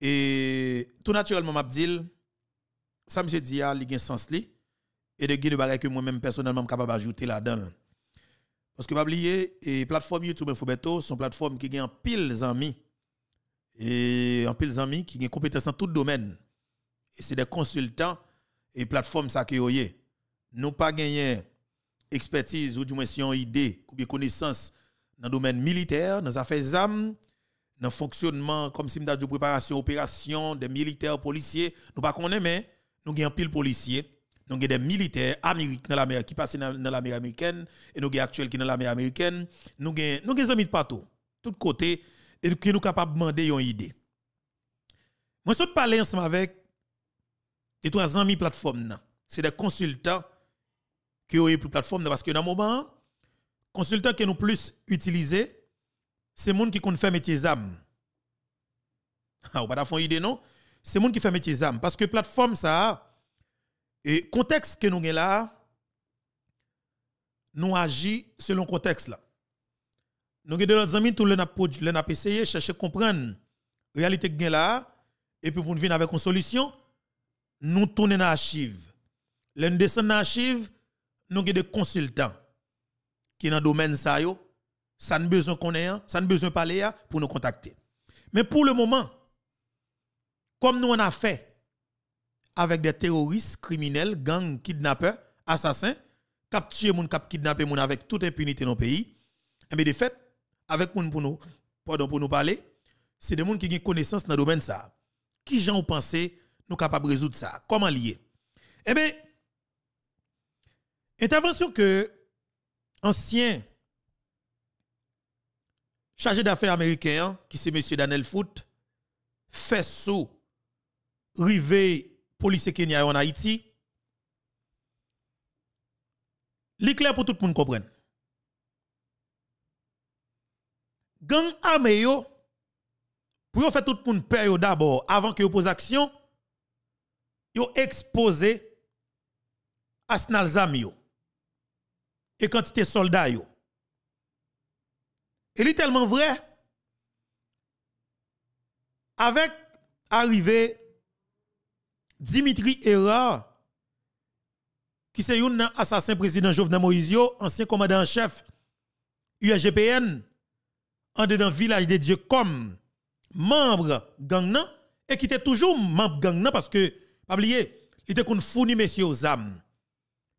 Et tout naturellement, Mabdil, ça me dit, ah, il y a un sens li, et de guide de que moi-même personnellement capable d'ajouter là-dedans. Parce que, pas et plateforme YouTube Infobeto sont plateformes qui gagne pile d'amis et en pile d'amis qui gagne compétences dans tout domaine. Et c'est des consultants et plateformes ça qui Nous pas gagné expertise ou du moins si idée ou bien connaissance dans le domaine militaire, dans les affaires armes, dans le fonctionnement, comme si nous de préparation, opération, des militaires, policiers, nous ne connaissons pas, mais nous avons pile policiers, nous avons des militaires américains dans qui passent dans, la américaine, et nous avons actuels qui sont dans la américaine, nous avons, des amis de partout, de tous côtés, et qui nous capables de demander une idée. Moi, je parle ensemble avec les trois amis plateforme, c'est des consultants qui ont eu plus plateforme, parce que dans le moment, consultants qui nous plus utilisés, c'est monde qui compte faire métier âme. Ah, ou pas d'affaire idée non C'est monde qui fait métier âmes parce que plateforme ça et contexte que nous avons là nous agissons selon contexte là. Nous avons de nos amis les le n'a essayé chercher comprendre réalité que là et puis pour nous venir avec une solution nous tournons dans Lorsque L'un descend dans l'archive, nous avons des consultants qui sont dans le domaine ça yo ça ne besoin qu'on ça ne besoin parler pour nous contacter. Mais pour le moment, comme nous on a fait avec des terroristes, criminels, gangs, kidnappeurs, assassins, capturer mon cap kidnapper mon avec toute impunité dans le pays, mais eh de fait, avec moun pour nous, pardon pour nous parler, c'est des gens qui ont connaissance dans le domaine ça. Qui gens pensé nous capables de résoudre ça Comment lier Eh bien, intervention que ancien chargé d'affaires américain, qui c'est monsieur Daniel Foot, fait sous rivé police Kenya en Haïti. L'éclair pour tout le monde comprenne. Gang yo, pour faire tout le monde peur d'abord, avant que vous pose action, yo exposé Asnal Zamio et quantité soldats yo. Il est tellement vrai. Avec arrivé Dimitri Erra qui c'est un assassin président Jovenel Moïse, ancien commandant en chef UGPN en dedans village de Dieu comme membre gang et qui était toujours membre gang parce que, pas oublier, il était qu'on fournit monsieur aux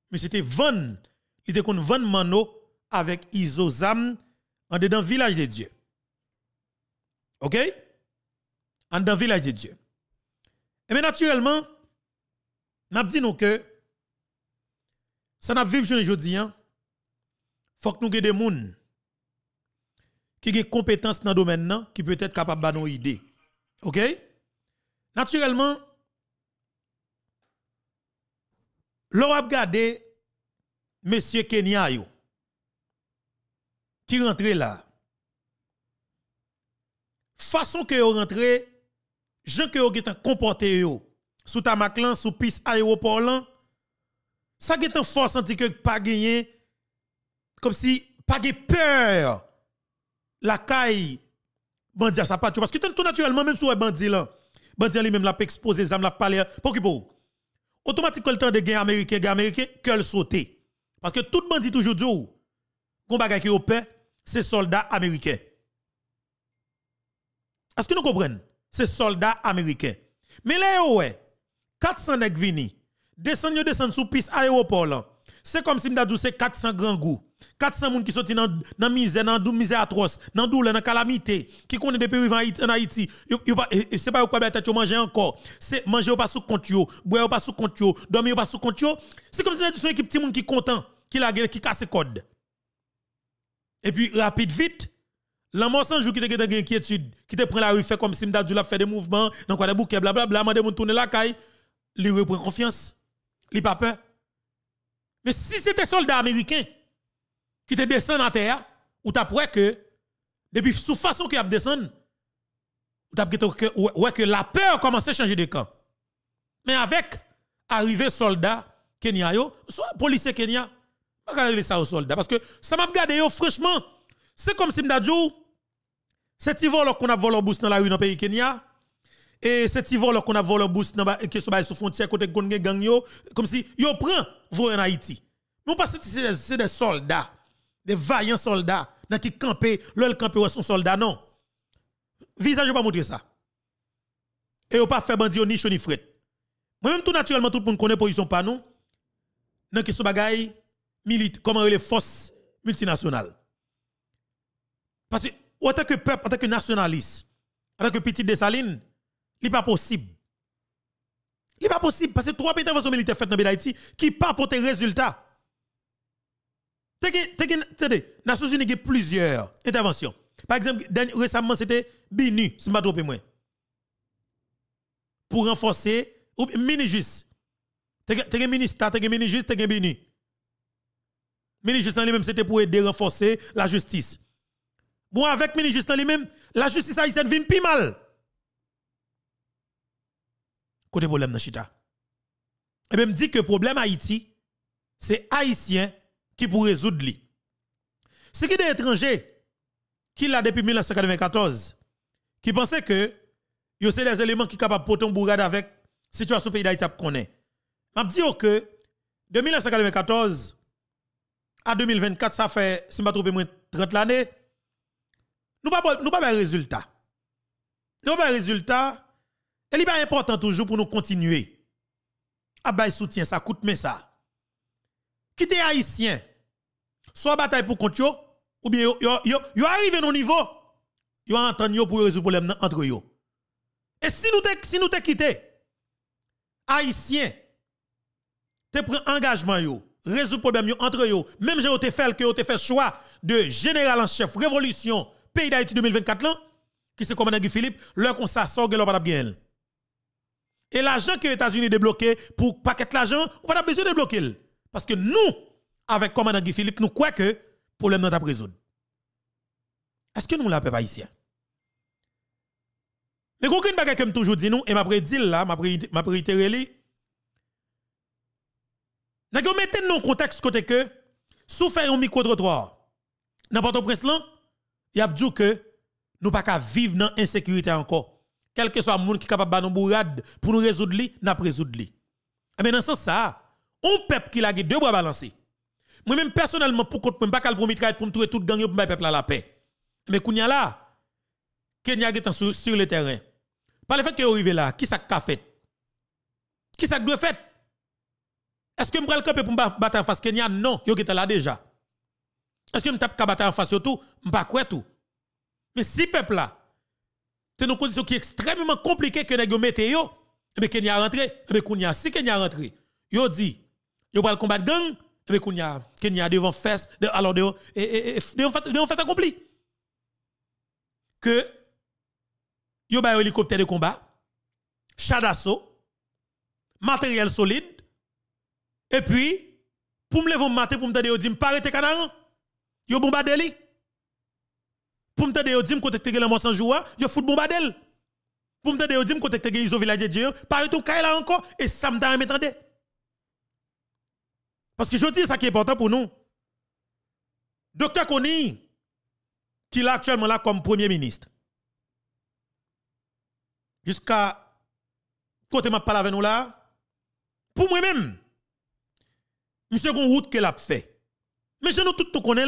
Mais c'était van, il était qu'on van mano avec isozam en dedans village de Dieu. OK En le village de Dieu. Et bien naturellement, n'a dit que ça n'a vivre aujourd'hui Il faut que nous ayons des gens qui ont des compétences dans le domaine qui peut être capable de nous aider. OK Naturellement, l'on a regardé monsieur Kenya qui rentre là. Façon que vous rentrez, gens que vous êtes comporté sous tamak lan, sous piste aéroport lan, ça est en force anti que pas gagné, comme si pas de peur la caille bandit à sa patte. Parce que tout naturellement, même si vous bandit là, bandit lui-même l'a exposé, zam la parlé, pour qui pour Automatiquement, le temps de gain américain, gain américain, qu'elle saute. Parce que tout bandit toujours dit, combat bagay qui au paix, c'est soldats américains. Est-ce que nous comprenons? C'est soldats américains. Mais là, ouais, 400 nèg vini, descend yo descend sous piste aéroport C'est comme si m'da c'est 400 grands goûts. 400 moun qui sorti dans dans misère, dans misère atroce, dans douleur, dans calamité, qui connaît depuis vivant en Haïti, c'est pas quoi tête manger encore. C'est manger pas sous compte yo, boire pas sous compte yo, dormir pas sous compte C'est comme si nous une équipe petit moun qui content, qui la qui casse code. Et puis, rapide, vite, L'amour sans jour qui te une inquiétude, qui te prend la rue, fait comme si m'dadou la fait des mouvements, dans quoi des bouquets, blablabla, m'a demandé tourner la caille, il reprend confiance, il pas peur. Mais si c'était soldat américain qui te descend à terre, ou t'as que, depuis sous façon qu'il a descend, ou t'as que, que la peur commence à changer de camp. Mais avec arrivé soldat Kenya, soit policier Kenya, je vais ça aux soldats. Parce que ça m'a regardé, franchement, c'est comme si Mdadjou, c'est Tivol qu'on a volé au bus dans la rue dans le pays Kenya. Et c'est Tivol qu'on a volé qui sont sur la frontière côté Gang, comme si yo prend vol en Haïti. Non, parce que c'est des soldats, des vaillants soldats, dans qui camper, ils camper ou son soldat, non. Visage, pas montrer ça. Et on pas faire bandit ni chaud ni fret. Moi-même, tout naturellement, tout le monde connaît position pas nous. Dans question bagaille, milite, comment les forces multinationales. Parce que, en tant que peuple, en tant que nationaliste, en tant que petit Dessaline, ce n'est pas possible. Ce n'est pas possible parce que trois interventions militaires faites dans d'Haïti qui n'ont pas résultats. résultat. Tenez, Nations Unies a plusieurs interventions. Par exemple, récemment, c'était BINU, si je ne me pas. Pour renforcer, ou mini Tu T'es un ministre, te, un mini-juste, un Ministre Justin lui-même, c'était pour aider à renforcer la justice. Bon, avec ministre Justin lui-même, la justice haïtienne vient plus mal. Côté problème Nashita. Et eh bien, me dit que le problème Haïti, c'est Haïtien qui pour résoudre lui. Ce qui des étrangers qui l'a depuis 1994, qui pensaient que y c'est des éléments qui de porter un bourgade avec situation pays d'Haïti qu'on est. M'a que de 1994 à 2024, ça fait, si je ne me moins 30 l'année. Nous n'avons pas de résultat. Nous n'avons pas de résultat. Et il est important toujours pour nous continuer. À bail soutien, ça coûte mais ça. Quittez haïtien. Soit bataille pour contre ou bien yo, yo, yo, nos au niveau. Yo entendre pour résoudre le problème entre vous. Et si nous te, si nous te quittons, haïtien, te prend engagement yo résoudre problème entre eux. Même si vous avez fait que choix de général en chef révolution pays d'Haïti 2024 là, qui c'est commandant Guy Philippe, leur qu'on s'assort leur pas Et l'argent que les États-Unis débloqué pour paquet l'argent, on pas besoin de débloquer parce que nous avec commandant Guy Philippe, nous croyons que le problème n'est pas résoudre. Est-ce que nous l'appelons pas ici Mais aucune bagarre comme toujours dit nous et m'a dit là, m'a réitéré N'a pas mettre dans le contexte côté que, vous faites un micro-trottoir, n'importe où, il y a dit que nous pas qu'à vivre dans insécurité encore. Quel que soit le monde qui est capable de nous bourrade pour nous résoudre, n'a pas résoudre. Mais eh dans ce sens, ça, un peuple qui a deux bras balancés. Moi-même, personnellement, pour je ne pas pour être pour me trouver tout gang pour me peuple à la paix. Mais eh quand là, qui est sur, sur le terrain. Par le fait que vous arrivé là, qui ça a fait? Qui ça doit faire? Est-ce que je vais camper pour me battre en face Kenya Non, yo était là déjà. Est-ce que je vais battre en face tout Je ne pas tout. Mais si peuple là, c'est une condition qui est extrêmement compliquée que les mettez et eh bien Kenya rentré, et eh Kenya, si Kenya rentré, yo dit, yo va combattre gang, et eh bien Kenya, Kenya devant fesse, de, alors devant, et, et, et, fait, accompli fait accompli. Que, yo ba hélicoptère de combat, char d'assaut, matériel solide, et puis, pour me lever le matin, pour me dire, je ne pas arrêter je Yo bombardé li. Pour me dire, je côté te la mort sans jouer, yo fout bombardé. Pour me dire, je côté te au village de Dieu, pas retour là encore, et ça me Parce que je dis ça qui est important pour nous. Docteur Kony, qui est actuellement là comme premier ministre, jusqu'à côté ma parle avec nous là, pour moi-même, Monsieur gon route qu'elle a fait. Mais je nous tout tout connaît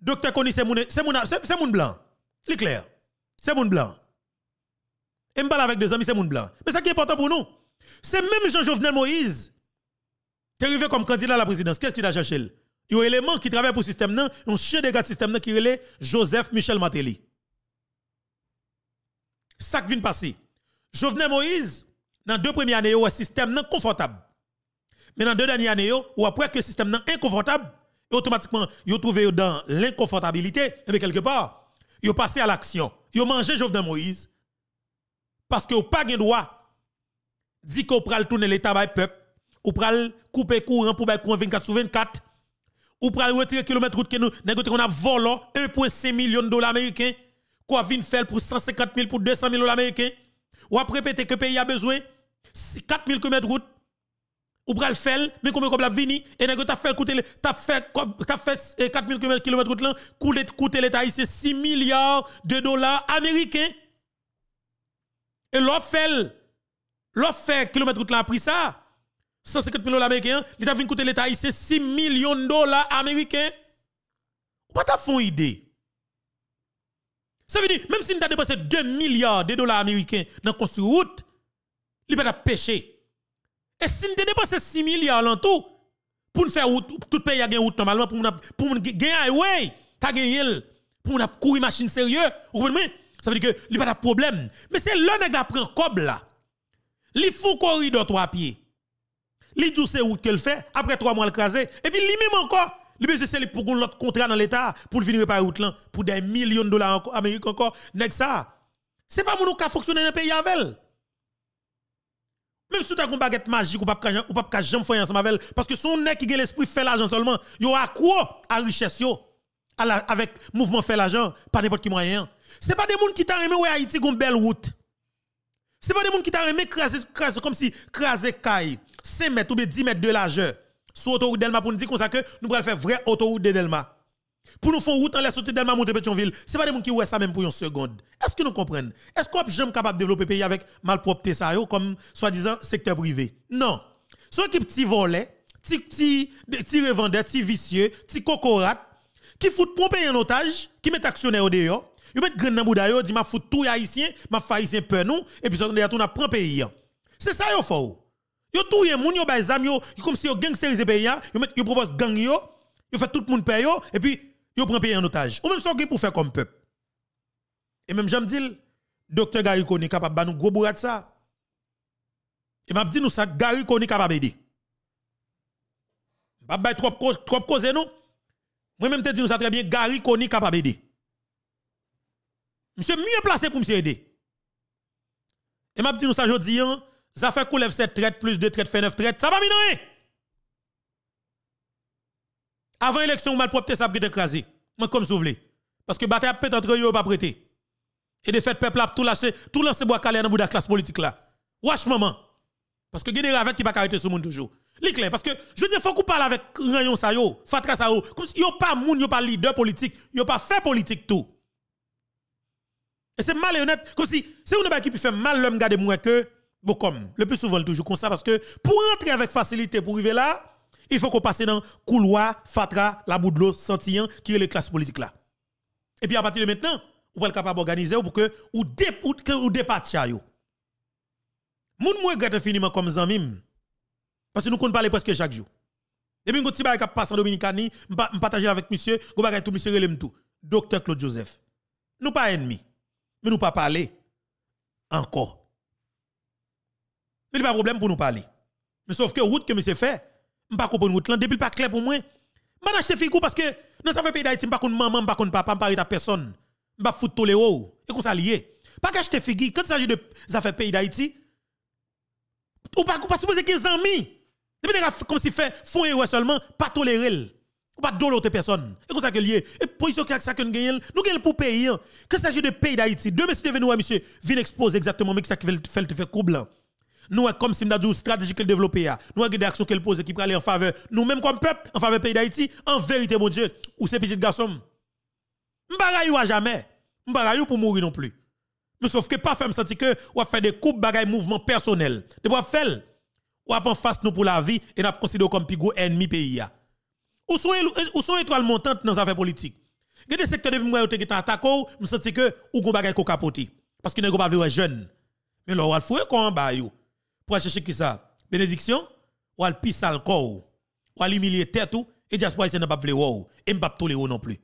docteur Koni c'est mon c'est mon c'est mon blanc. C'est clair. C'est mon blanc. Et me parle avec des amis c'est mon blanc. Mais ça qui est important pour nous, c'est même Jean-Jovenel Moïse qui est arrivé comme candidat à la présidence. Qu'est-ce qu'il a cherché Il y a un élément qui travaille pour le système, a un chien de gars du système qui est Joseph Michel Matéli. Ça qui vient passer. Jovenel Moïse, dans deux premières années, il y a un système confortable. Mais dans deux dernières années, ou après que le système est inconfortable, et automatiquement, vous trouvez dans l'inconfortabilité, mais eh quelque part, vous passez à l'action. Vous mangez Jovenel Moïse, parce que vous pas le droit dit qu'on pral tourner l'état par peuple, ou pral couper courant pour courant 24 sur 24, ou pral retirer kilomètre route que nous négocier a volé 1.5 million de dollars américains, quoi vin faire pour 150 000 pour 200 000 dollars américains, ou après répéter que pays a besoin 4 000 km route ou pral fell, mais combien comme la vini et nèg t'a fait coûter t'a fait t'a fait 4000 km route là coûter coûter l'état ici 6 milliards de dollars américains et l'offre l'offre kilomètre route là a pris ça 150 000 dollars américains l'état t'a coûter l'état ici 6 millions de dollars américains ou pas t'a font idée ça veut dire même si tu as dépensé 2 milliards de dollars américains dans construire route il pas pêcher et si nous dépensons 6 milliards en tout, pour nous faire route, tout pays a gagné route normalement, pour nous pour gagner highway, pour gagné, pour nous courir machine sérieuse, Ça veut dire que il n'y a pas de problème. Mais c'est l'un qui prend cob là. Il un corridor trois pieds. Il dit c'est route qu'elle fait, après trois mois le crasé. et puis lui-même encore. Le besoin c'est pour qu'on l'autre contrat dans l'État pour venir réparer route pour des millions de dollars américains encore. Ce ça. C'est pas mon qui a fonctionné dans le pays avec elle. Même si tu as une baguette magique, ou pas ou pas jamais faire ensemble avec parce que son nez qui a l'esprit fait l'argent seulement, yo a quoi à richesse avec avec mouvement fait l'argent, pas n'importe qui moyen. C'est pas des gens qui t'a aimé qui Haïti une belle route. C'est pas des gens qui t'a aimé craser comme si craser caille 5 mètres ou 10 mètres de largeur. Sur autoroute Delma pour nous dire comme ça que nous devons faire vraie autoroute de Delma. Pour nous faire route en la sauter d'Elma monter ce n'est pas des gens qui ouais ça même pour une seconde. Est-ce que nous comprenons Est-ce qu'on jamais capable de développer pays avec malpropreté ça comme soi-disant secteur privé Non. Ceux qui petit volet, petit des petit revendeur, petit vicieux, petit cocorat qui fout pour payer un otage, qui met actionnaire au dehors, ils mettent grand dans bouda yo, dit m'a fout tout haïtien, m'a haïtien peur nous et puis ça est tout prend pays. C'est ça yo faut. Yo les moun yo ba zam yo, comme si yo gangsterisé pays, yo met yo propose gang yo, yo fait tout le monde payer yo et puis yo prend pays en otage. Ou même ça pour faire comme peuple. Et même j'aime dire docteur Gary Kone capable de nous gros de ça. Et m'a dit nous ça Gary Kone capable aider. Pas bay trop trop causer nous. Moi même te dis nous ça très bien Gary Kone capable aider. Monsieur mieux placé pour monsieur aider. Et m'a dit nous ça dis, ça fait couler 7 traite plus 2 traite fait 9 traite ça va non? Avant l'élection, mal propre, ça a été écrasé. Moi, comme vous voulez. Parce que bataille peut entre eux, pas prêté. Et de fait, peuple a tout lâché, tout lancé bois calé dans bout de la classe politique là. Wesh, maman. Parce que Guédé avec qui va arrêter ce monde toujours. L'éclair, parce que je ne faut qu'on parle avec Rayon Sayo, Fatra Sayo, Comme si y'a pas moun, a pas leader politique, a pas fait politique tout. Et c'est malhonnête, comme si c'est une qui faire mal l'homme garde moins que, bon comme, le plus souvent toujours comme ça, parce que pour entrer avec facilité pour arriver là, il faut qu'on passe dans couloir, fatra, la boue de qui est les classe politique là. Et puis à partir de maintenant, vous être capable d'organiser pour que vous départiez. Vous Moun mwen gret infiniment comme Zanvim. Parce que nous comptons parler presque chaque jour. Et puis, quand passer passe en Dominicani, je partage avec monsieur, je partage tout monsieur Dr. tout. Docteur Claude Joseph. Nous pas ennemis, mais nous pas parler encore. Mais il n'y a pas de problème pour nous parler. Mais sauf que route que monsieur fait, je ne comprends route là. Depuis, pas clair pour moi. Je vais acheter figou parce que dans ça fait pays d'Haïti, je ne maman, je ne papa, je ne connais personne. Je pas foutre tous les Et comme ça, lié. Pas acheter figu Quand il s'agit de ça fait pays d'Haïti, ou pas, ou pas supposer qu'il y amis. Depuis, comme si fait fond et seulement, pas tolérer. Ou pas d'autres personnes. Et comme ça lié. Et position que ça que nous gagne nous gagnons pour payer hein. Quand il s'agit de pays d'Haïti, demain, si tu devenu, monsieur, viens expose exactement, mais ça qui fait le couple. Nous, comme si nous une stratégie qu'elle développée. nous avons des actions qu'elle pose qui aller en faveur, nous même comme peuple, en faveur du pays d'Haïti, en vérité, mon Dieu, ou ces petits garçons. M'bagayou à jamais. M'bagayou pour mourir non plus. Mais sauf que pas fait me sentir que ou a fait des coupes bagaille mouvement personnel. De quoi faire Ou a fait face nous pour la vie et n'a considéré comme pigou ennemi pays Ou sont euh, ou sont étoiles montantes dans affaires politiques. Gade secteur depuis moi qui attaqué, me sentir que ou gon bagaille ko capoter parce que n'ego pas vivre jeune. Mais là ou a foué ko en pour chercher qui ça Bénédiction Ou al pisse al corps Ou al humilier tête ou Et diaspora haïtienne n'a pas voulu ou Et m'a pas ou non plus.